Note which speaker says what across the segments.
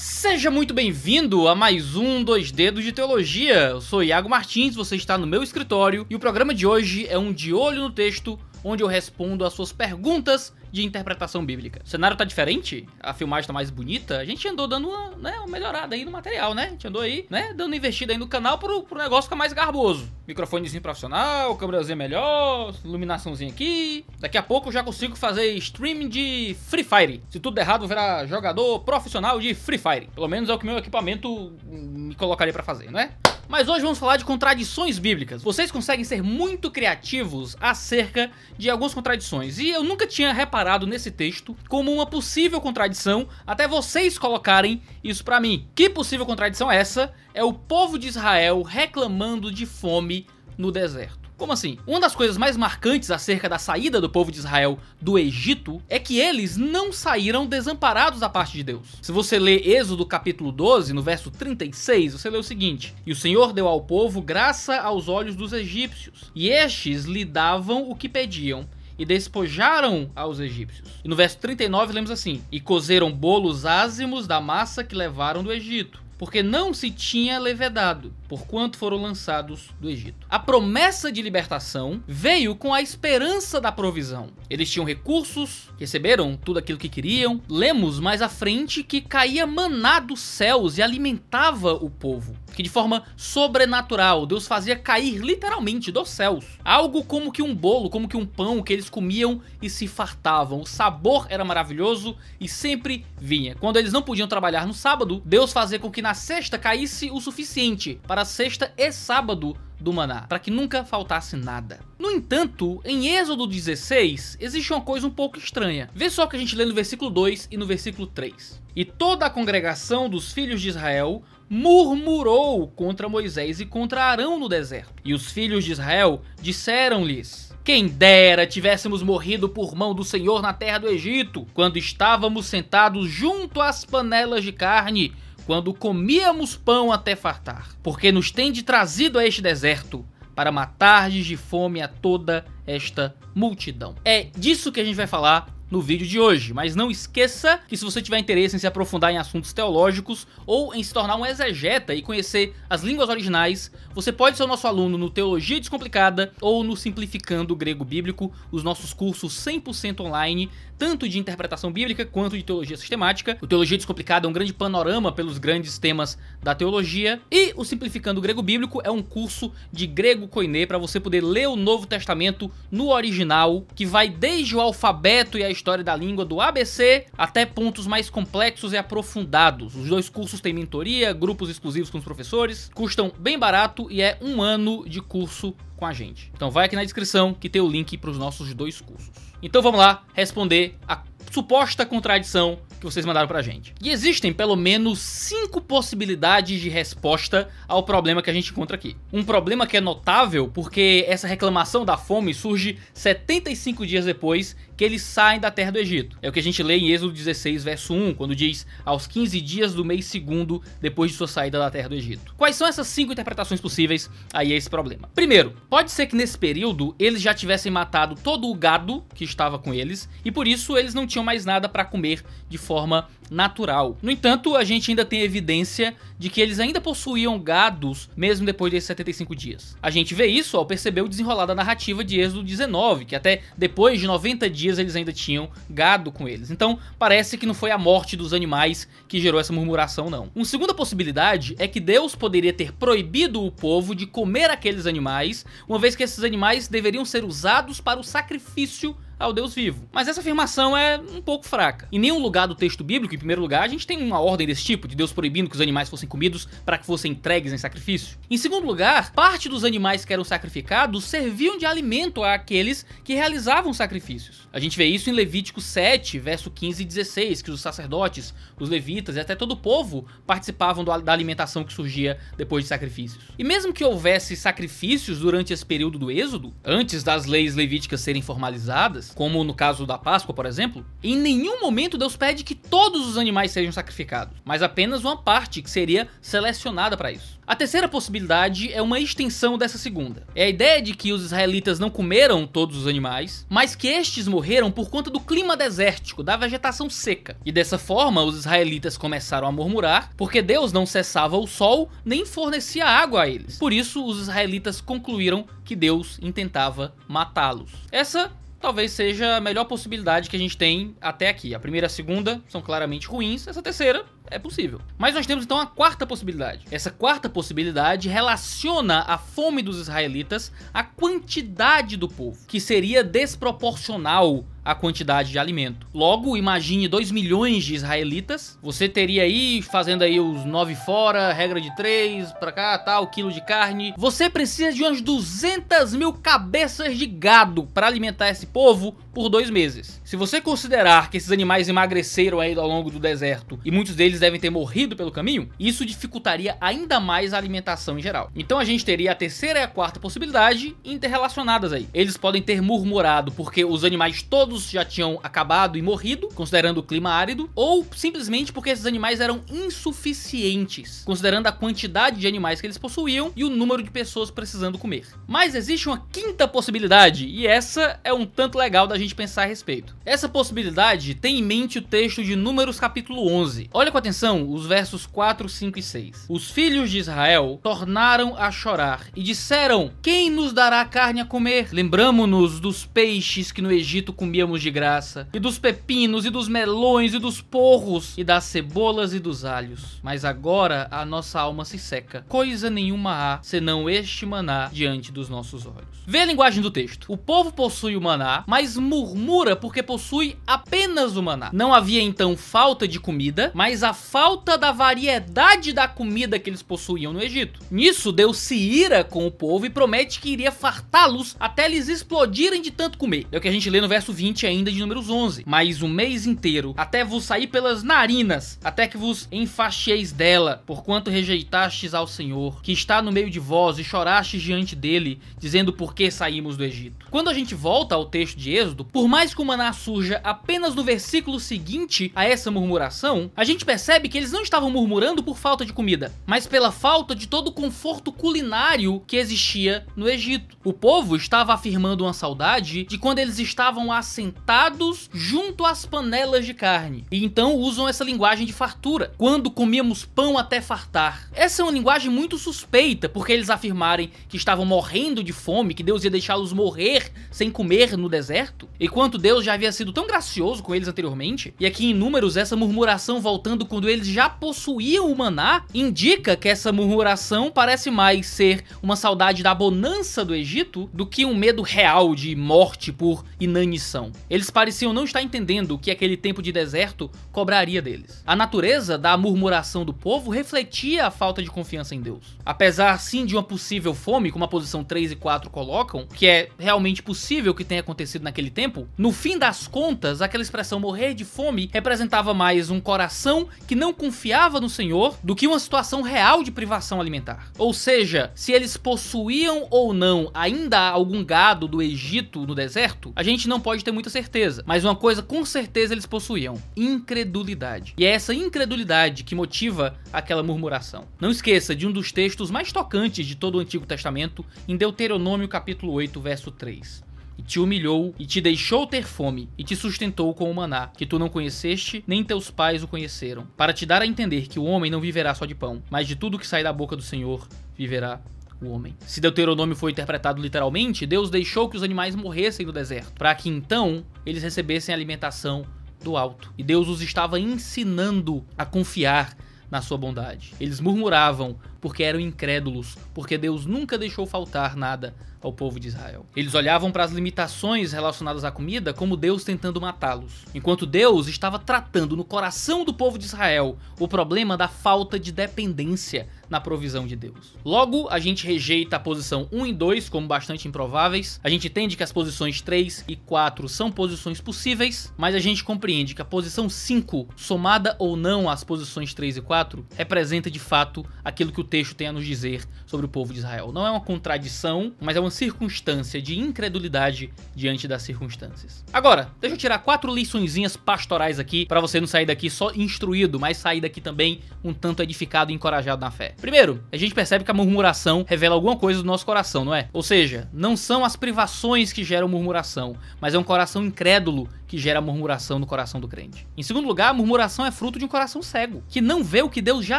Speaker 1: Seja muito bem-vindo a mais um Dois Dedos de Teologia. Eu sou Iago Martins, você está no meu escritório e o programa de hoje é um de olho no texto onde eu respondo as suas perguntas de interpretação bíblica. O cenário tá diferente, a filmagem tá mais bonita, a gente andou dando uma, né, uma melhorada aí no material, né? A gente andou aí, né, dando investida aí no canal pro, pro negócio ficar mais garboso. Microfonezinho profissional, câmerazinha melhor, iluminaçãozinha aqui. Daqui a pouco eu já consigo fazer streaming de Free Fire. Se tudo der errado, eu virar jogador profissional de Free Fire. Pelo menos é o que meu equipamento me colocaria para fazer, né? Mas hoje vamos falar de contradições bíblicas. Vocês conseguem ser muito criativos acerca de algumas contradições. E eu nunca tinha reparado nesse texto como uma possível contradição até vocês colocarem isso para mim. Que possível contradição é essa? É o povo de Israel reclamando de fome no deserto. Como assim? Uma das coisas mais marcantes acerca da saída do povo de Israel do Egito é que eles não saíram desamparados da parte de Deus. Se você lê Êxodo capítulo 12, no verso 36, você lê o seguinte: E o Senhor deu ao povo graça aos olhos dos egípcios, e estes lhe davam o que pediam e despojaram aos egípcios. E no verso 39 lemos assim: E cozeram bolos ázimos da massa que levaram do Egito porque não se tinha levedado, quanto foram lançados do Egito. A promessa de libertação veio com a esperança da provisão. Eles tinham recursos, receberam tudo aquilo que queriam. Lemos mais à frente que caía maná dos céus e alimentava o povo que de forma sobrenatural Deus fazia cair literalmente dos céus. Algo como que um bolo, como que um pão que eles comiam e se fartavam. O sabor era maravilhoso e sempre vinha. Quando eles não podiam trabalhar no sábado, Deus fazia com que na sexta caísse o suficiente para sexta e sábado do maná, para que nunca faltasse nada. No entanto, em Êxodo 16, existe uma coisa um pouco estranha. Vê só o que a gente lê no versículo 2 e no versículo 3. E toda a congregação dos filhos de Israel murmurou contra Moisés e contra Arão no deserto. E os filhos de Israel disseram-lhes: quem dera tivéssemos morrido por mão do Senhor na terra do Egito, quando estávamos sentados junto às panelas de carne quando comíamos pão até fartar, porque nos de trazido a este deserto para matar de fome a toda esta multidão. É disso que a gente vai falar no vídeo de hoje. Mas não esqueça que se você tiver interesse em se aprofundar em assuntos teológicos ou em se tornar um exegeta e conhecer as línguas originais, você pode ser o nosso aluno no Teologia Descomplicada ou no Simplificando o Grego Bíblico, os nossos cursos 100% online, tanto de interpretação bíblica quanto de teologia sistemática. O Teologia Descomplicada é um grande panorama pelos grandes temas da teologia e o Simplificando o Grego Bíblico é um curso de grego koiné para você poder ler o Novo Testamento no original, que vai desde o alfabeto e a história da língua do ABC até pontos mais complexos e aprofundados. Os dois cursos têm mentoria, grupos exclusivos com os professores, custam bem barato e é um ano de curso com a gente. Então vai aqui na descrição que tem o link para os nossos dois cursos. Então vamos lá responder a suposta contradição que vocês mandaram pra gente. E existem pelo menos cinco possibilidades de resposta ao problema que a gente encontra aqui. Um problema que é notável porque essa reclamação da fome surge 75 dias depois que eles saem da terra do Egito. É o que a gente lê em Êxodo 16, verso 1, quando diz aos 15 dias do mês segundo depois de sua saída da terra do Egito. Quais são essas cinco interpretações possíveis aí a é esse problema? Primeiro, pode ser que nesse período eles já tivessem matado todo o gado que estava com eles e por isso eles não tinham mais nada para comer de forma natural. No entanto, a gente ainda tem evidência de que eles ainda possuíam gados mesmo depois desses 75 dias. A gente vê isso ao perceber o desenrolar da narrativa de Êxodo 19, que até depois de 90 dias eles ainda tinham gado com eles. Então, parece que não foi a morte dos animais que gerou essa murmuração não. Uma segunda possibilidade é que Deus poderia ter proibido o povo de comer aqueles animais, uma vez que esses animais deveriam ser usados para o sacrifício ao Deus vivo. Mas essa afirmação é um pouco fraca. Em nenhum lugar do texto bíblico, em primeiro lugar, a gente tem uma ordem desse tipo, de Deus proibindo que os animais fossem comidos para que fossem entregues em sacrifício. Em segundo lugar, parte dos animais que eram sacrificados serviam de alimento àqueles que realizavam sacrifícios. A gente vê isso em Levítico 7, verso 15 e 16, que os sacerdotes, os levitas e até todo o povo participavam da alimentação que surgia depois de sacrifícios. E mesmo que houvesse sacrifícios durante esse período do Êxodo, antes das leis levíticas serem formalizadas, como no caso da Páscoa, por exemplo, em nenhum momento Deus pede que todos os animais sejam sacrificados, mas apenas uma parte que seria selecionada para isso. A terceira possibilidade é uma extensão dessa segunda. É a ideia de que os israelitas não comeram todos os animais, mas que estes morreram por conta do clima desértico, da vegetação seca. E dessa forma, os israelitas começaram a murmurar, porque Deus não cessava o sol nem fornecia água a eles. Por isso, os israelitas concluíram que Deus intentava matá-los. Essa talvez seja a melhor possibilidade que a gente tem até aqui. A primeira e a segunda são claramente ruins, essa terceira é possível. Mas nós temos então a quarta possibilidade. Essa quarta possibilidade relaciona a fome dos israelitas à quantidade do povo, que seria desproporcional a quantidade de alimento. Logo, imagine 2 milhões de israelitas. Você teria aí, fazendo aí os 9 fora, regra de 3, para cá, tal, quilo de carne. Você precisa de umas 200 mil cabeças de gado para alimentar esse povo por dois meses. Se você considerar que esses animais emagreceram aí ao longo do deserto e muitos deles devem ter morrido pelo caminho, isso dificultaria ainda mais a alimentação em geral. Então a gente teria a terceira e a quarta possibilidade interrelacionadas aí. Eles podem ter murmurado porque os animais todos já tinham acabado e morrido, considerando o clima árido, ou simplesmente porque esses animais eram insuficientes, considerando a quantidade de animais que eles possuíam e o número de pessoas precisando comer. Mas existe uma quinta possibilidade, e essa é um tanto legal da gente gente pensar a respeito. Essa possibilidade tem em mente o texto de Números capítulo 11. Olha com atenção os versos 4, 5 e 6. Os filhos de Israel tornaram a chorar e disseram: Quem nos dará carne a comer? Lembramo-nos dos peixes que no Egito comíamos de graça, e dos pepinos, e dos melões, e dos porros, e das cebolas e dos alhos. Mas agora a nossa alma se seca. Coisa nenhuma há senão este maná diante dos nossos olhos. Vê a linguagem do texto. O povo possui o maná, mas muda murmura porque possui apenas o maná. Não havia então falta de comida, mas a falta da variedade da comida que eles possuíam no Egito. Nisso, Deus se ira com o povo e promete que iria fartá-los até eles explodirem de tanto comer. É o que a gente lê no verso 20 ainda de números 11. Mas um mês inteiro, até vos sair pelas narinas, até que vos enfacheis dela, porquanto rejeitastes ao Senhor, que está no meio de vós, e chorastes diante dele, dizendo por que saímos do Egito. Quando a gente volta ao texto de Êxodo, por mais que o maná surja apenas no versículo seguinte a essa murmuração, a gente percebe que eles não estavam murmurando por falta de comida, mas pela falta de todo o conforto culinário que existia no Egito. O povo estava afirmando uma saudade de quando eles estavam assentados junto às panelas de carne, e então usam essa linguagem de fartura, quando comíamos pão até fartar. Essa é uma linguagem muito suspeita, porque eles afirmarem que estavam morrendo de fome, que Deus ia deixá-los morrer sem comer no deserto, e quanto Deus já havia sido tão gracioso com eles anteriormente, e aqui em Números essa murmuração voltando quando eles já possuíam o maná, indica que essa murmuração parece mais ser uma saudade da bonança do Egito do que um medo real de morte por inanição. Eles pareciam não estar entendendo o que aquele tempo de deserto cobraria deles. A natureza da murmuração do povo refletia a falta de confiança em Deus. Apesar sim de uma possível fome, como a posição 3 e 4 colocam, que é realmente possível que tenha acontecido naquele tempo, tempo, no fim das contas, aquela expressão morrer de fome representava mais um coração que não confiava no Senhor do que uma situação real de privação alimentar. Ou seja, se eles possuíam ou não ainda algum gado do Egito no deserto, a gente não pode ter muita certeza, mas uma coisa com certeza eles possuíam: incredulidade. E é essa incredulidade que motiva aquela murmuração. Não esqueça de um dos textos mais tocantes de todo o Antigo Testamento, em Deuteronômio capítulo 8, verso 3 e te humilhou e te deixou ter fome e te sustentou com o maná, que tu não conheceste, nem teus pais o conheceram, para te dar a entender que o homem não viverá só de pão, mas de tudo que sai da boca do Senhor viverá o homem. Se Deuteronômio foi interpretado literalmente, Deus deixou que os animais morressem no deserto, para que então eles recebessem alimentação do alto. E Deus os estava ensinando a confiar na sua bondade. Eles murmuravam porque eram incrédulos, porque Deus nunca deixou faltar nada ao povo de Israel. Eles olhavam para as limitações relacionadas à comida como Deus tentando matá-los, enquanto Deus estava tratando no coração do povo de Israel o problema da falta de dependência na provisão de Deus. Logo, a gente rejeita a posição 1 e 2 como bastante improváveis. A gente entende que as posições 3 e 4 são posições possíveis, mas a gente compreende que a posição 5, somada ou não às posições 3 e 4, representa de fato aquilo que o texto tem a nos dizer sobre o povo de Israel. Não é uma contradição, mas é uma circunstância de incredulidade diante das circunstâncias. Agora, deixa eu tirar quatro liçõezinhas pastorais aqui para você não sair daqui só instruído, mas sair daqui também um tanto edificado e encorajado na fé. Primeiro, a gente percebe que a murmuração revela alguma coisa do nosso coração, não é? Ou seja, não são as privações que geram murmuração, mas é um coração incrédulo que gera murmuração no coração do crente. Em segundo lugar, a murmuração é fruto de um coração cego, que não vê o que Deus já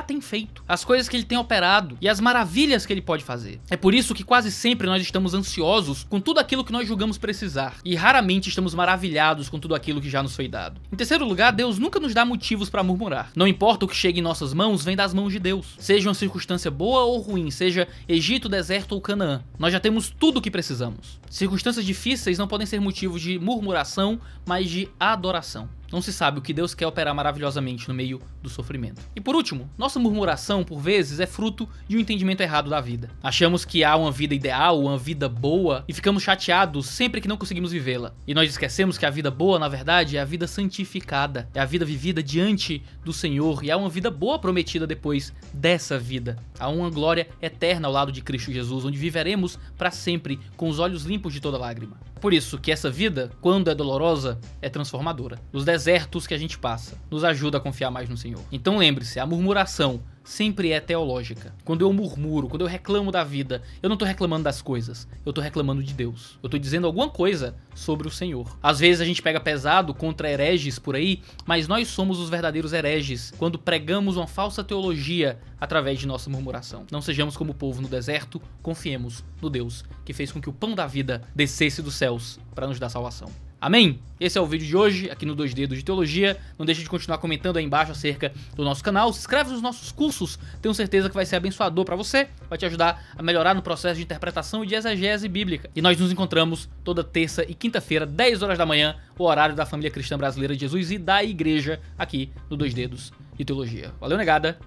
Speaker 1: tem feito, as coisas que ele tem operado e as maravilhas que ele pode fazer. É por isso que quase sempre nós estamos ansiosos com tudo aquilo que nós julgamos precisar e raramente estamos maravilhados com tudo aquilo que já nos foi dado. Em terceiro lugar, Deus nunca nos dá motivos para murmurar. Não importa o que chegue em nossas mãos, vem das mãos de Deus. Seja uma circunstância boa ou ruim, seja Egito, deserto ou Canaã, nós já temos tudo o que precisamos. Circunstâncias difíceis não podem ser motivo de murmuração, mas de adoração. Não se sabe o que Deus quer operar maravilhosamente no meio do sofrimento. E por último, nossa murmuração, por vezes, é fruto de um entendimento errado da vida. Achamos que há uma vida ideal, uma vida boa, e ficamos chateados sempre que não conseguimos vivê-la. E nós esquecemos que a vida boa, na verdade, é a vida santificada, é a vida vivida diante do Senhor, e há uma vida boa prometida depois dessa vida. Há uma glória eterna ao lado de Cristo Jesus, onde viveremos para sempre com os olhos limpos de toda lágrima. Por isso que essa vida, quando é dolorosa, é transformadora. Os desertos que a gente passa nos ajuda a confiar mais no Senhor. Então lembre-se, a murmuração sempre é teológica. Quando eu murmuro, quando eu reclamo da vida, eu não tô reclamando das coisas, eu tô reclamando de Deus. Eu tô dizendo alguma coisa sobre o Senhor. Às vezes a gente pega pesado contra hereges por aí, mas nós somos os verdadeiros hereges quando pregamos uma falsa teologia através de nossa murmuração. Não sejamos como o povo no deserto, confiemos no Deus que fez com que o pão da vida descesse dos céus para nos dar salvação. Amém? Esse é o vídeo de hoje, aqui no 2 Dedos de Teologia. Não deixe de continuar comentando aí embaixo acerca do nosso canal. Se inscreve nos nossos cursos, tenho certeza que vai ser abençoador para você, vai te ajudar a melhorar no processo de interpretação e de exegese bíblica. E nós nos encontramos toda terça e quinta-feira, 10 horas da manhã, o horário da família cristã brasileira de Jesus e da igreja, aqui no 2 Dedos de Teologia. Valeu, negada,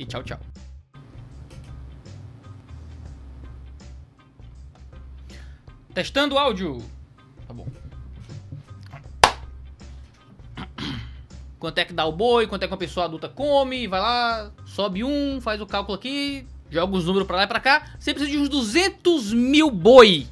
Speaker 1: e tchau, tchau. Testando o áudio. Tá bom. quanto é que dá o boi, quanto é que uma pessoa adulta come, vai lá, sobe um, faz o cálculo aqui, joga os números pra lá e pra cá. Você precisa de uns 200 mil boi